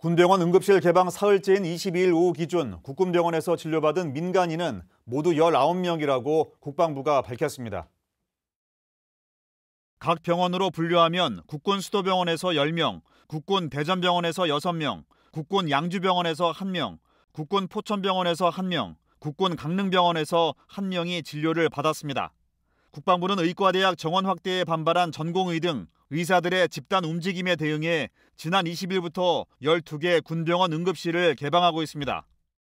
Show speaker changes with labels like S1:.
S1: 군병원 응급실 개방 사흘째인 22일 오후 기준 국군병원에서 진료받은 민간인은 모두 19명이라고 국방부가 밝혔습니다. 각 병원으로 분류하면 국군 수도병원에서 10명, 국군 대전병원에서 6명, 국군 양주병원에서 1명, 국군 포천병원에서 1명, 국군 강릉병원에서 1명이 진료를 받았습니다. 국방부는 의과대학 정원 확대에 반발한 전공의 등 의사들의 집단 움직임에 대응해 지난 20일부터 12개 군병원 응급실을 개방하고 있습니다.